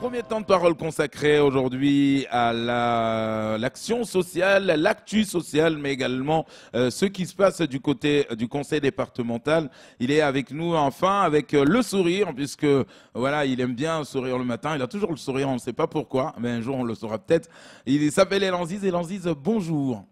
premier temps de parole consacré aujourd'hui à l'action sociale, l'actu sociale, mais également euh, ce qui se passe du côté du conseil départemental. Il est avec nous enfin avec euh, le sourire, puisque voilà, il aime bien sourire le matin. Il a toujours le sourire, on ne sait pas pourquoi, mais un jour on le saura peut-être. Il s'appelle Elanziz. Elanziz, bonjour.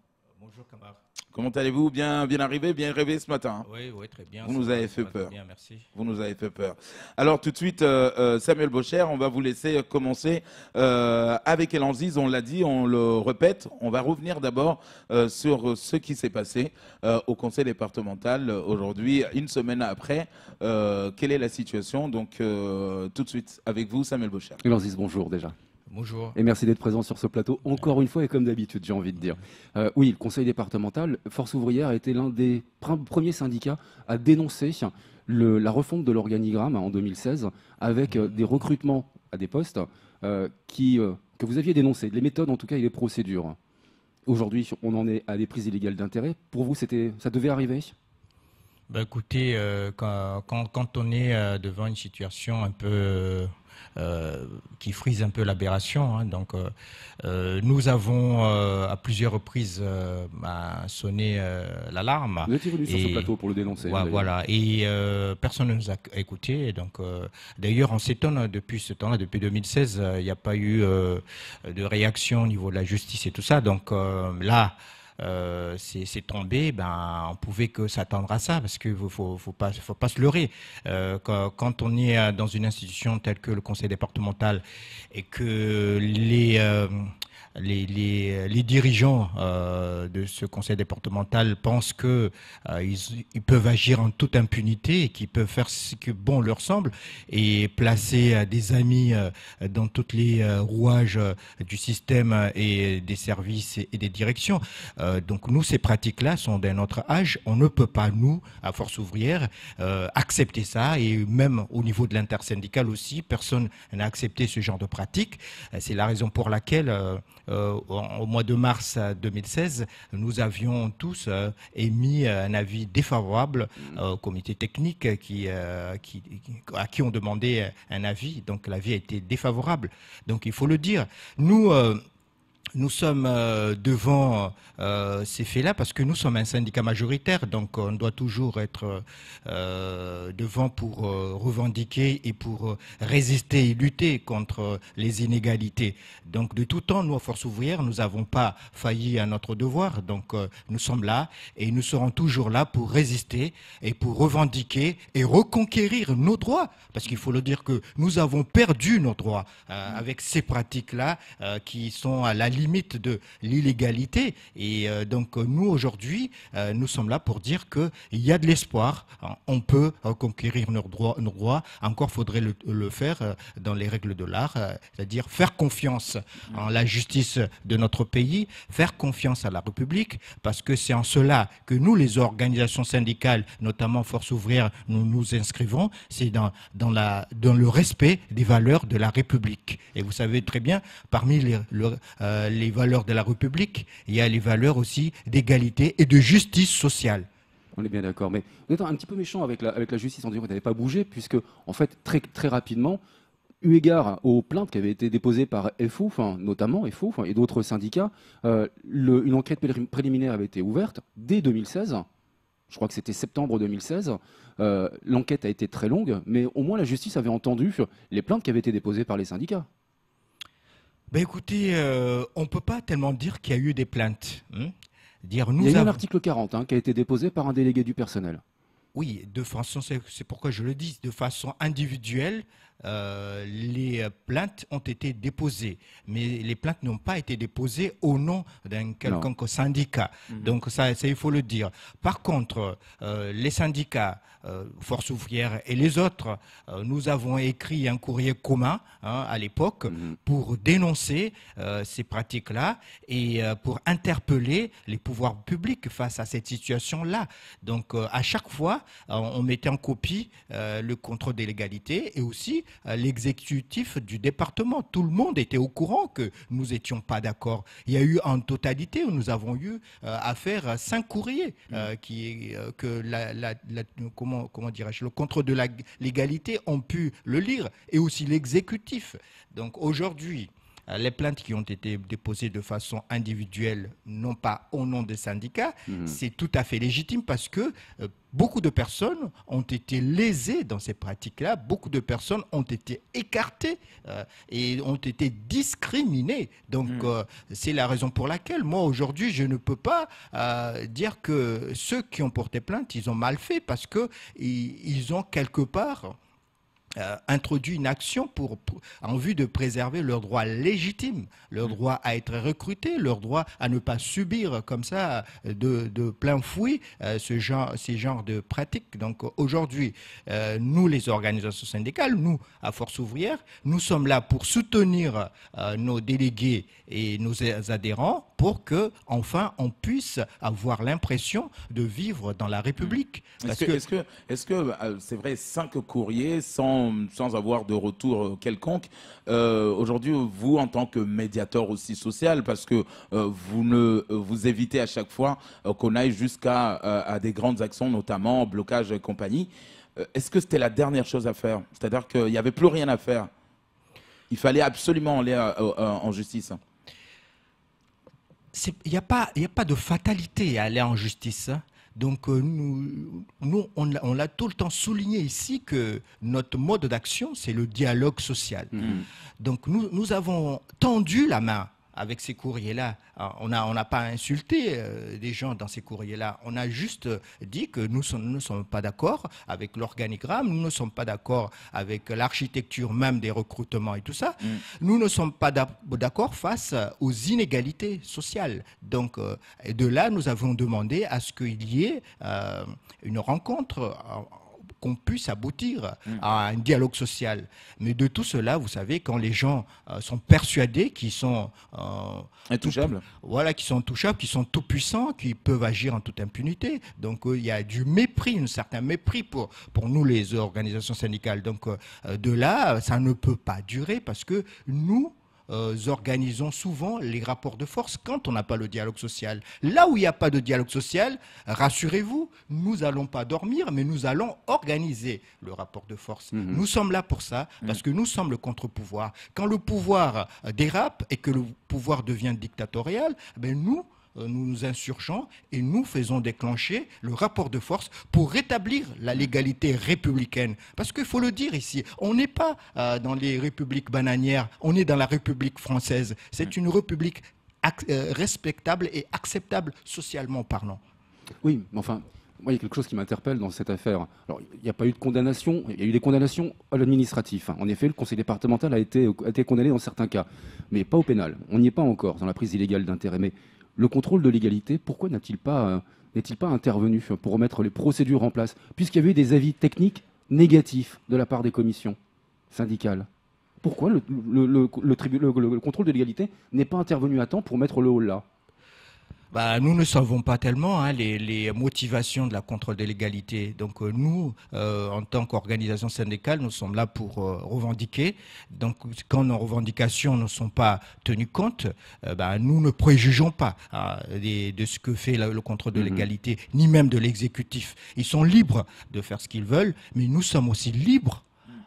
Comment allez-vous Bien, bien arrivé, bien rêvé ce matin. Hein? Oui, oui, très bien. Vous nous avez fait peur. merci. Vous nous avez fait peur. Alors tout de suite, euh, euh, Samuel Bocher, on va vous laisser commencer euh, avec Elanziz. On l'a dit, on le répète. On va revenir d'abord sur ce qui s'est passé au Conseil départemental aujourd'hui, une semaine après. quelle est la situation Donc tout de suite avec vous, Samuel Bocher. Elanziz, bonjour déjà. Bonjour. Et merci d'être présent sur ce plateau, encore une fois et comme d'habitude, j'ai envie de dire. Euh, oui, le conseil départemental, Force ouvrière, a été l'un des premiers syndicats à dénoncer la refonte de l'organigramme en 2016 avec euh, des recrutements à des postes euh, que vous aviez dénoncés, les méthodes en tout cas et les procédures. Aujourd'hui, on en est à des prises illégales d'intérêt. Pour vous, ça devait arriver bah, écoutez, euh, quand, on est euh, devant une situation un peu euh, qui frise un peu l'aberration, hein, donc nous avons à plusieurs reprises bah, sonné l'alarme. Vous êtes venu sur ce plateau pour le dénoncer. voilà, et personne ne nous a écouté. Donc d'ailleurs, on s'étonne hein, depuis ce temps-là, depuis 2016, il n'y a pas eu de réaction au niveau de la justice et tout ça. Donc là euh, c'est tombé, ben, on pouvait que s'attendre à ça, parce qu'il ne faut, pas, faut pas se leurrer. Euh, quand, quand, on est euh, dans une institution telle que le conseil départemental et que les, euh, les, dirigeants euh, de ce conseil départemental pensent qu'ils euh, ils, peuvent agir en toute impunité et qu'ils peuvent faire ce que bon leur semble et placer euh, des amis dans tous les rouages du système et des services et, des directions. donc nous, ces pratiques-là sont d'un autre âge. On ne peut pas, nous, à force ouvrière, accepter ça et même au niveau de l'intersyndicale aussi, personne n'a accepté ce genre de pratique. C'est la raison pour laquelle euh, au mois de mars 2016, euh, nous avions tous euh, émis un avis défavorable mm. au comité technique qui, à qui on demandait un avis. Donc l'avis a été défavorable. Donc il faut le dire. Nous, nous sommes euh, devant euh, ces faits-là parce que nous sommes un syndicat majoritaire, donc on doit toujours être euh, devant pour revendiquer et pour résister et lutter contre les inégalités. Donc de tout temps, nous, Force ouvrière, nous n'avons pas failli à notre devoir. Donc nous sommes là et nous serons toujours là pour résister et pour revendiquer et reconquérir nos droits. Parce qu'il faut le dire que nous avons perdu nos droits avec ces pratiques-là qui sont à la limite limite de l'illégalité. Et euh, donc nous, aujourd'hui, euh, nous sommes là pour dire qu'il y a de l'espoir, euh, on peut conquérir nos droits, encore faudrait le, faire dans les règles de l'art, c'est-à-dire faire confiance en la justice de notre pays, faire confiance à la République, parce que c'est en cela que nous, les organisations syndicales, notamment Force ouvrière, nous nous inscrivons, c'est dans, dans, la, dans le respect des valeurs de la République. Et vous savez très bien, parmi les, les valeurs de la République, il y a les valeurs aussi d'égalité et de justice sociale. On est bien d'accord, mais vous êtes un petit peu méchant avec la, justice en disant que n'avait pas bougé, puisque en fait, très, très rapidement, eu égard aux plaintes qui avaient été déposées par FO, notamment FO et d'autres syndicats, euh, une enquête préliminaire avait été ouverte dès 2016. Je crois que c'était septembre 2016. Euh, l'enquête a été très longue, mais au moins la justice avait entendu les plaintes qui avaient été déposées par les syndicats. Bah, écoutez, euh, on ne peut pas tellement dire qu'il y a eu des plaintes. Hein. dire, Il y a un article 40 hein, qui a été déposé par un délégué du personnel. Oui, de façon, c'est pourquoi je le dis, de façon individuelle, euh, les plaintes ont été déposées, mais les plaintes n'ont pas été déposées au nom d'un quelconque syndicat. Mhm. Donc ça, il faut le dire. Par contre, euh, les syndicats, euh, Force ouvrière et les autres, nous avons écrit un courrier commun hein, à l'époque mhm. pour dénoncer ces pratiques-là et pour interpeller les pouvoirs publics face à cette situation-là. Donc à chaque fois, on mettait en copie le contrôle des légalités et aussi l'exécutif du département. Tout le monde était au courant que nous n'étions pas d'accord. Il y a eu en totalité, nous avons eu euh, à faire cinq courriers euh, mm. qui, euh, que comment, comment dirais-je, le contre de la légalité ont pu le lire et aussi l'exécutif. Donc aujourd'hui, euh, les plaintes qui ont été déposées de façon individuelle, non pas au nom des syndicats, mhm. c'est tout à fait légitime parce que euh, beaucoup de personnes ont été lésées dans ces pratiques-là, beaucoup de personnes ont été écartées euh, et ont été discriminées. Donc mhm. c'est la raison pour laquelle moi aujourd'hui je ne peux pas dire que ceux qui ont porté plainte, ils ont mal fait parce qu'ils ont quelque part euh, introduit une action pour, en vue de préserver leurs droits légitimes, leur mm. droit à être recruté, leur droit à ne pas subir comme ça euh, de, plein fouet euh, ce genre, ces genres de pratiques. Donc aujourd'hui, nous, les organisations syndicales, nous, à Force ouvrière, nous sommes là pour soutenir nos délégués et nos adhérents pour que enfin on puisse avoir l'impression de vivre dans la République. Mm. Est-ce que, est-ce que c'est vrai, cinq courriers, sans sans, avoir de retour euh, quelconque. Euh, aujourd'hui, vous, en tant que médiateur aussi social, parce que euh, vous, ne, vous évitez à chaque fois qu'on aille jusqu'à à des grandes actions, notamment blocage et compagnie, est-ce que c'était la dernière chose à faire C'est-à-dire qu'il n'y avait plus rien à faire il fallait absolument aller en justice. Il n'y a, a, pas de fatalité à aller en justice. Hein. Donc euh, nous, on, l'a tout le temps souligné ici que notre mode d'action, c'est le dialogue social. Mm. Donc nous avons tendu la main avec ces courriers-là, on n'a on pas insulté euh, des gens dans ces courriers-là. On a juste dit que nous, ne sommes pas d'accord avec l'organigramme, nous ne sommes pas d'accord avec l'architecture même des recrutements et tout ça. Mm. Nous ne sommes pas d'accord face aux inégalités sociales. Donc, euh, de là, nous avons demandé à ce qu'il y ait euh, une rencontre qu'on puisse aboutir mm. à un dialogue social. Mais de tout cela, vous savez, quand les gens euh, sont persuadés qu'ils sont euh, intouchables, voilà, qu'ils sont touchables, qu'ils sont tout puissants, qu'ils peuvent agir en toute impunité. Donc euh, il y a du mépris, un certain mépris pour nous les organisations syndicales. Donc de là, ça ne peut pas durer parce que nous euh, organisons souvent les rapports de force quand on n'a pas le dialogue social. Là où il n'y a pas de dialogue social, rassurez-vous, nous n'allons pas dormir, mais nous allons organiser le rapport de force. Mhm. Nous sommes là pour ça, mhm. parce que nous sommes le contre-pouvoir. Quand le pouvoir euh, dérape et que le pouvoir devient dictatorial, ben nous, euh, nous nous insurgeons et nous faisons déclencher le rapport de force pour rétablir la légalité républicaine. Parce qu'il faut le dire ici, on n'est pas euh, dans les républiques bananières, on est dans la République française. C'est une République euh, respectable et acceptable socialement parlant. Oui, mais enfin, moi, il y a quelque chose qui m'interpelle dans cette affaire. Alors, il n'y a pas eu de condamnation, il y a eu des condamnations à l'administratif. En effet, le conseil départemental a été, été condamné dans certains cas, mais pas au pénal. On n'y est pas encore dans la prise illégale d'intérêt. Mais le contrôle de l'égalité, pourquoi n'a-t-il pas, euh, n'est-il pas intervenu pour remettre les procédures en place, puisqu'il y avait eu des avis techniques négatifs de la part des commissions syndicales Pourquoi le, le, le contrôle de l'égalité n'est pas intervenu à temps pour mettre le haut là bah, nous ne savons pas tellement hein, les, motivations de la contrôle de l'égalité. Donc euh, nous, euh, en tant qu'organisation syndicale, nous sommes là pour euh, revendiquer. Donc quand nos revendications ne sont pas tenues compte, bah, nous ne préjugeons pas hein, de, ce que fait le contrôle de mhm. l'égalité, ni même de l'exécutif. Ils sont libres de faire ce qu'ils veulent, mais nous sommes aussi libres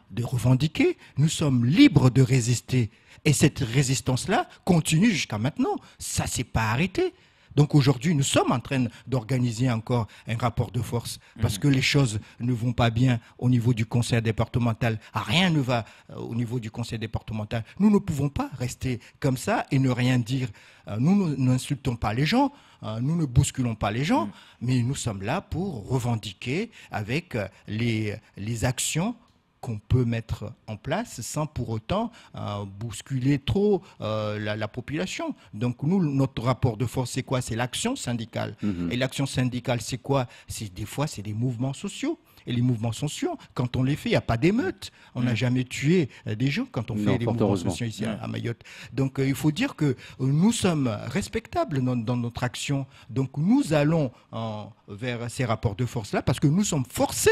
de revendiquer, nous sommes libres de résister. Et cette résistance-là continue jusqu'à maintenant. Ça s'est pas arrêté. Donc aujourd'hui, nous sommes en train d'organiser encore un rapport de force parce mhm. que les choses ne vont pas bien au niveau du conseil départemental. Ah, rien ne va euh, au niveau du conseil départemental. Nous ne pouvons pas rester comme ça et ne rien dire. Euh, nous n'insultons pas les gens, euh, nous ne bousculons pas les gens, mhm. mais nous sommes là pour revendiquer avec les, les actions qu'on peut mettre en place sans pour autant euh, bousculer trop euh, la, population. Donc nous, notre rapport de force, c'est quoi C'est l'action syndicale. Mhm. Et l'action syndicale, c'est quoi C'est des fois, c'est des mouvements sociaux. Et les mouvements sociaux, quand on les fait, il n'y a pas d'émeute. On n'a mhm. jamais tué euh, des gens quand on fait des mouvements sociaux ici à Mayotte. Donc il faut dire que nous sommes respectables dans, notre action. Donc nous allons vers ces rapports de force-là parce que nous sommes forcés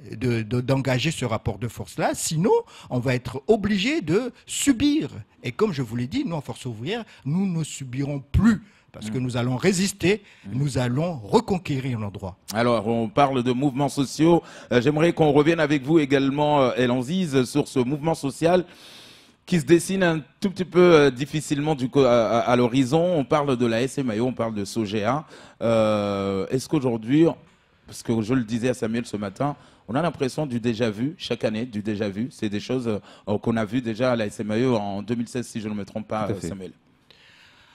d'engager ce rapport de force-là. Sinon, on va être obligé de subir. Et comme je vous l'ai dit, nous, en force ouvrière, nous ne subirons plus parce que mm. nous allons résister, mm. nous allons reconquérir nos droits. Alors, on parle de mouvements sociaux. Euh, j'aimerais qu'on revienne avec vous également, Elanziz, euh, sur ce mouvement social qui se dessine un tout petit peu euh, difficilement à, l'horizon. On parle de la SMAO, on parle de SOGEA. Est-ce qu'aujourd'hui, parce que je le disais à Samuel ce matin, on a l'impression du déjà vu chaque année, du déjà vu. C'est des choses euh, qu'on a vues déjà à la SMAE en 2016, si je ne me trompe pas, euh, Samuel.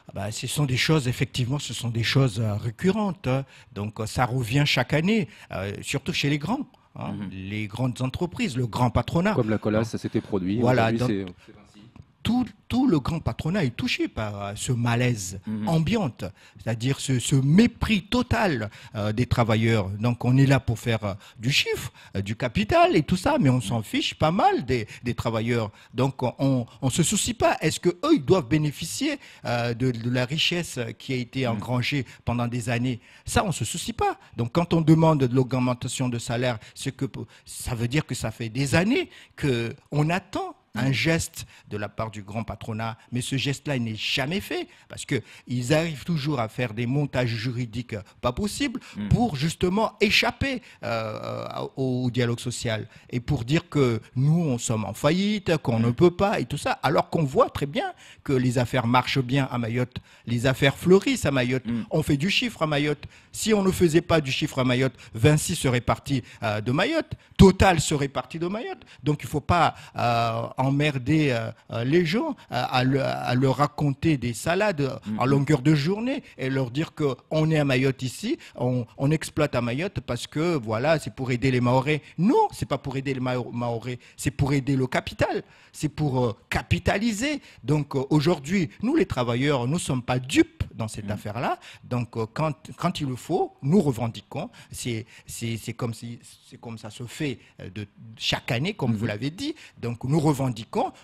Ah bah, ce sont des choses, effectivement, ce sont des choses euh, récurrentes. Hein. Donc, ça revient chaque année, surtout chez les grands. Hein. Mm-hmm. Les grandes entreprises, le grand patronat. Comme la colas, ça s'était produit. Voilà tout, le grand patronat est touché par euh, ce malaise ambiant, mhm. ambiante, c'est-à-dire ce, mépris total euh, des travailleurs. Donc on est là pour faire euh, du chiffre, du capital et tout ça, mais on s'en fiche pas mal des, travailleurs. Donc on ne se soucie pas. Est-ce qu'eux, ils doivent bénéficier de, la richesse qui a été mhm. engrangée pendant des années Ça, on ne se soucie pas. Donc quand on demande de l'augmentation de salaire, ça veut dire que ça fait des années qu'on attend un geste de la part du grand patronat, mais ce geste-là, il n'est jamais fait, parce qu'ils arrivent toujours à faire des montages juridiques pas possibles mm. pour justement échapper euh, au dialogue social et pour dire que nous, on sommes en faillite, qu'on ne peut pas et tout ça, alors qu'on voit très bien que les affaires marchent bien à Mayotte, les affaires fleurissent à Mayotte, mm. on fait du chiffre à Mayotte. Si on ne faisait pas du chiffre à Mayotte, Vinci serait parti euh, de Mayotte, Total serait parti de Mayotte. Donc il ne faut pas... Euh, emmerder euh, euh, les gens, euh, à, leur raconter des salades en à mm-hmm. longueur de journée et leur dire qu'on est à Mayotte ici, on, exploite à Mayotte parce que voilà, c'est pour aider les Maorés. Non, c'est pas pour aider les Maorés, c'est pour aider le capital, c'est pour capitaliser. Donc aujourd'hui, nous les travailleurs, nous ne sommes pas dupes dans cette mm-hmm. affaire-là. Donc quand, quand il le faut, nous revendiquons. C'est comme, si, comme ça se fait de, chaque année, comme mm-hmm. vous l'avez dit. Donc nous revendiquons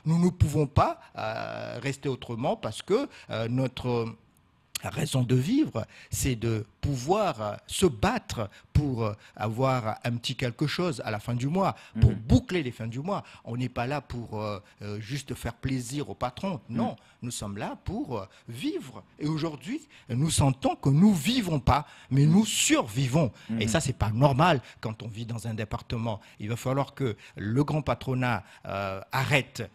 nous ne pouvons pas euh, rester autrement parce que euh, notre raison de vivre, c'est de pouvoir euh, se battre pour euh, avoir un petit quelque chose à la fin du mois, mm. pour boucler les fins du mois. On n'est pas là pour euh, euh, juste faire plaisir au patron. Mm. Non, nous sommes là pour vivre. Et aujourd'hui, nous sentons que nous vivons pas, mais mm. nous survivons. Et ça, c'est pas normal quand on vit dans un département. Il va falloir que le grand patronat arrête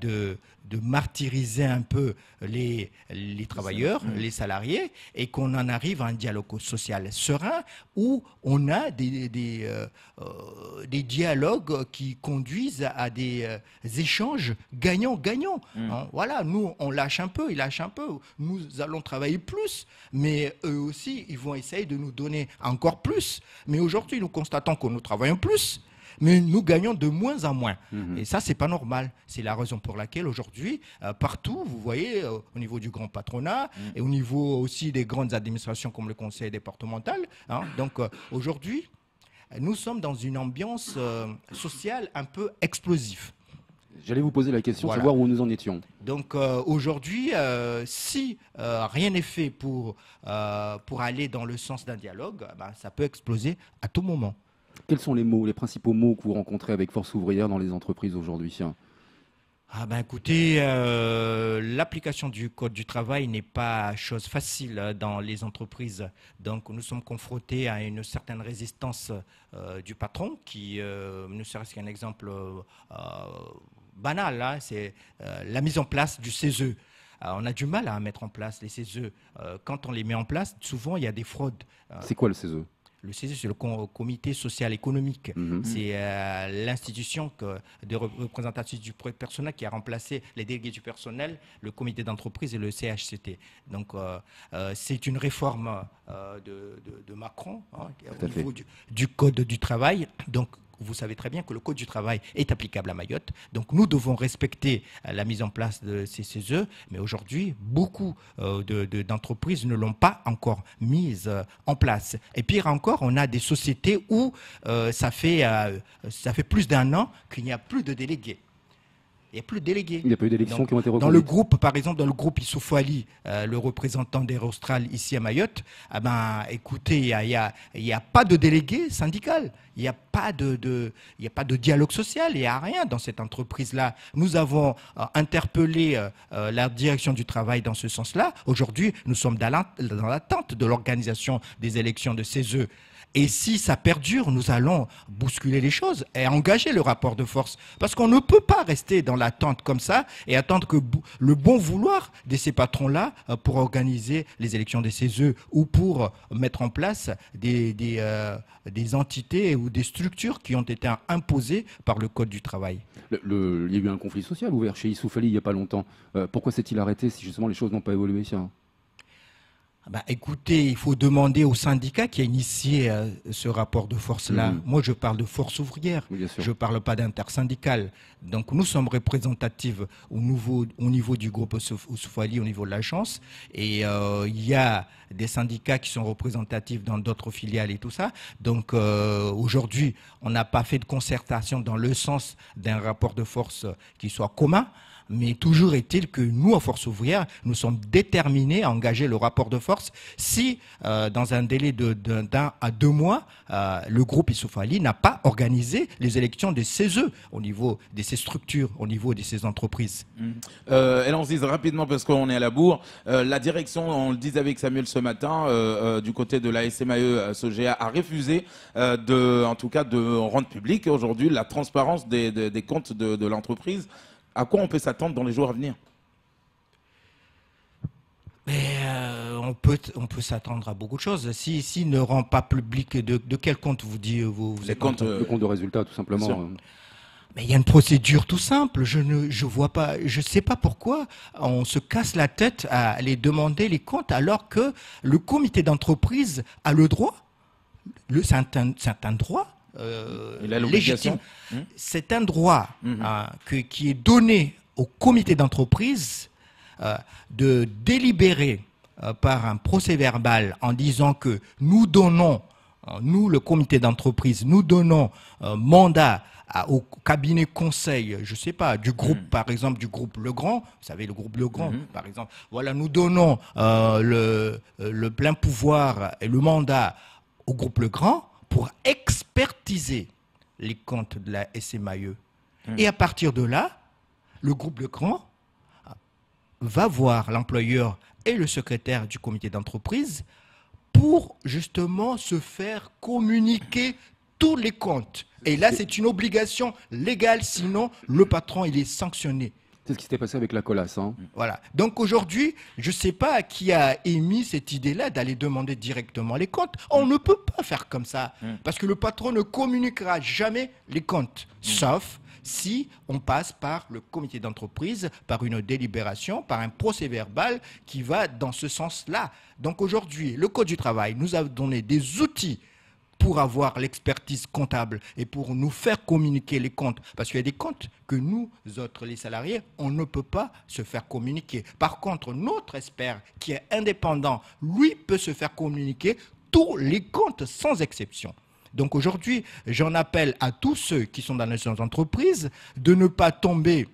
de, de, martyriser un peu les, les travailleurs, les salariés, et qu'on en arrive à un dialogue social serein où on a euh, euh, des, dialogues qui conduisent à des euh, échanges gagnants-gagnants. Hmm. Hein. voilà, nous, on lâche un peu, ils lâchent un peu. Nous allons travailler plus, mais eux aussi, ils vont essayer de nous donner encore plus. Mais aujourd'hui, nous constatons que nous travaillons plus mais nous gagnons de moins en moins. Mhm. Et ça, c'est pas normal. C'est la raison pour laquelle aujourd'hui, euh, partout, vous voyez, euh, au niveau du grand patronat mhm. et au niveau aussi des grandes administrations comme le conseil départemental. Hein. donc euh, aujourd'hui, nous sommes dans une ambiance sociale un peu explosive. J'allais vous poser la question, savoir où nous en étions. Donc aujourd'hui, si rien n'est fait pour, pour aller dans le sens d'un dialogue, eh ben, ça peut exploser à tout moment. Quels sont les mots, les principaux mots que vous rencontrez avec Force ouvrière dans les entreprises aujourd'hui ah ben écoutez, euh, l'application du code du travail n'est pas chose facile hein, dans les entreprises. Donc nous sommes confrontés à une certaine résistance euh, du patron qui, euh, ne serait-ce qu'un exemple banal, hein, c'est la mise en place du CESE on a du mal à mettre en place les CESE. quand on les met en place, souvent, il y a des fraudes. C'est quoi le CESE le CESE, c'est le comité social économique. Mhm. Mhm. C'est euh, l'institution de représentation du personnel qui a remplacé les délégués du personnel, le comité d'entreprise et le CHCT. Donc, euh, euh, c'est une réforme de, Macron hein, au niveau du, du, code du travail. Donc, vous savez très bien que le Code du travail est applicable à Mayotte. Donc nous devons respecter euh, la mise en place de ces CESE, mais aujourd'hui, beaucoup euh, d'entreprises ne l'ont pas encore mise euh, en place. Et pire encore, on a des sociétés où fait, ça fait plus d'un an qu'il n'y a plus de délégués. Il n'y a plus de délégués. Il n'y a d'élections qui Dans le groupe, par exemple, dans le groupe Issoufouali, euh, le représentant des Austral ici à Mayotte, ah ben, écoutez, il n'y a, pas de délégués syndical. Il n'y a, pas de, dialogue social. Il n'y a rien dans cette entreprise-là. Nous avons euh, interpellé euh, la direction du travail dans ce sens-là. Aujourd'hui, nous sommes dans l'attente de l'organisation des élections de CESE. Et si ça perdure, nous allons bousculer les choses et engager le rapport de force. Parce qu'on ne peut pas rester dans l'attente comme ça et attendre que le bon vouloir de ces patrons-là euh, pour organiser les élections des CESE ou pour mettre en place euh, des, entités ou des structures qui ont été imposées par le Code du travail. il y a eu un conflit social ouvert chez Isoufali il n'y a pas longtemps. Euh, pourquoi s'est-il arrêté si justement les choses n'ont pas évolué ah bah, écoutez, il faut demander au syndicat qui a initié euh, ce rapport de force-là. Mhm. Moi, je parle de force ouvrière. je ne parle pas d'intersyndicale. Donc, nous sommes représentatifs au, niveau du groupe Soufali, au niveau de l'agence. Et euh, il y a des syndicats qui sont représentatifs dans d'autres filiales et tout ça. Donc, euh, aujourd'hui, on n'a pas fait de concertation dans le sens d'un rapport de force qui soit commun. Mais toujours est-il que nous, en Force ouvrière, nous sommes déterminés à engager le rapport de force si, euh, dans un délai d'un de, à deux mois, euh, le groupe Issoufali n'a pas organisé les élections de CESE au niveau de ses structures, au niveau de ses entreprises. Mmh. et euh, là, on se dise rapidement, parce qu'on est à la bourre, la direction, on le disait avec Samuel ce matin, du côté de la SMAE SOGEA, a refusé en tout cas, de rendre publique aujourd'hui la transparence des, comptes de l'entreprise. À quoi on peut s'attendre dans les jours à venir euh, on peut, on peut s'attendre à beaucoup de choses. Si, si ne rend pas public, de, de quel compte vous dites euh, vous, vous êtes compte, euh, Le compte de résultats tout simplement. Mais il y a une procédure tout simple. Je ne, vois pas, je sais pas pourquoi on se casse la tête à aller demander les comptes alors que le comité d'entreprise a le droit. Le, c'est un droit euh, hum. C'est un droit hum, hum. Hein, qui est donné au comité d'entreprise euh, de délibérer euh, par un procès verbal en disant que nous donnons, nous le comité d'entreprise, nous donnons mandat au cabinet conseil, je sais pas, du groupe, par exemple, du groupe Legrand, vous savez, le groupe Legrand, Grand par exemple, voilà, nous donnons le, le, plein pouvoir et le mandat au groupe Legrand, pour expertiser les comptes de la SMAE. Hmm. Et à partir de là, le groupe Grand va voir l'employeur et le secrétaire du comité d'entreprise pour justement se faire communiquer tous les comptes. Et là, c'est une obligation légale, sinon le patron, il est sanctionné. C'est ce qui s'était passé avec la colasse. Hein. Voilà. Donc aujourd'hui, je ne sais pas qui a émis cette idée-là d'aller demander directement les comptes. On mm. ne peut pas faire comme ça. Mm. Parce que le patron ne communiquera jamais les comptes. Mm. Sauf si on passe par le comité d'entreprise, par une délibération, par un procès verbal qui va dans ce sens-là. Donc aujourd'hui, le Code du travail nous a donné des outils pour avoir l'expertise comptable et pour nous faire communiquer les comptes. Parce qu'il y a des comptes que nous autres, les salariés, on ne peut pas se faire communiquer. Par contre, notre expert qui est indépendant, lui peut se faire communiquer tous les comptes sans exception. Donc aujourd'hui, j'en appelle à tous ceux qui sont dans les entreprises de ne pas tomber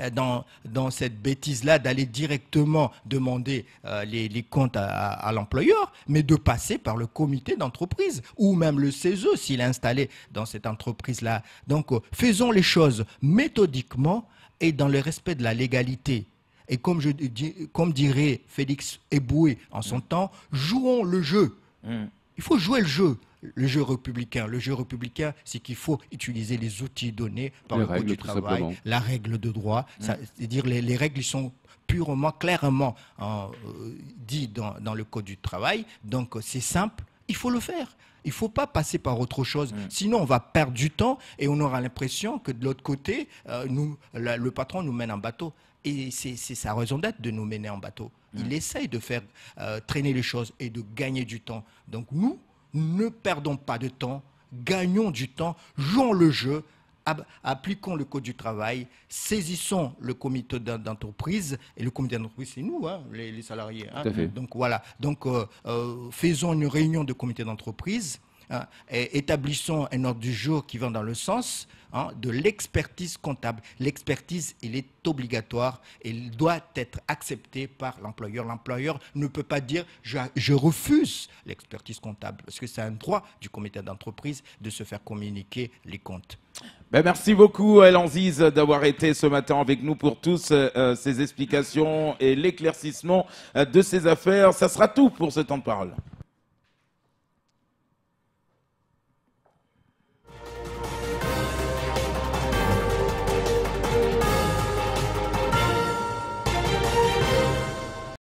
euh, dans, cette bêtise-là d'aller directement demander euh, les, comptes à, l'employeur, mais de passer par le comité d'entreprise ou même le CESE s'il est installé dans cette entreprise-là. Donc euh, faisons les choses méthodiquement et dans le respect de la légalité. Et comme, je, comme dirait Félix Eboué en son mm. temps, jouons le jeu. Mm. Il faut jouer le jeu le jeu républicain. Le jeu républicain, c'est qu'il faut utiliser les outils donnés par le Code du travail, la règle de droit. Mmh. C'est-à-dire les, les règles sont purement, clairement dites euh, dit dans, dans, le Code du travail. Donc c'est simple, il faut le faire. Il ne faut pas passer par autre chose. Mmh. Sinon, on va perdre du temps et on aura l'impression que de l'autre côté, euh, nous, le patron nous mène en bateau. Et c'est sa raison d'être de nous mener en bateau. Il mmh. essaye de faire euh, traîner les choses et de gagner du temps. Donc nous, ne perdons pas de temps, gagnons du temps, jouons le jeu, appliquons le code du travail, saisissons le comité d'entreprise, et le comité d'entreprise, c'est nous, hein, les, salariés. Hein. Donc voilà, donc euh, euh, faisons une réunion de comité d'entreprise, Hein, et établissons un ordre du jour qui va dans le sens hein, de l'expertise comptable. L'expertise, elle est obligatoire, elle doit être acceptée par l'employeur. L'employeur ne peut pas dire je, refuse l'expertise comptable, parce que c'est un droit du comité d'entreprise de se faire communiquer les comptes. Ben, merci beaucoup, Elanzise, euh, d'avoir été ce matin avec nous pour tous euh, euh, ces explications et l'éclaircissement de ces affaires. Ça sera tout pour ce temps de parole.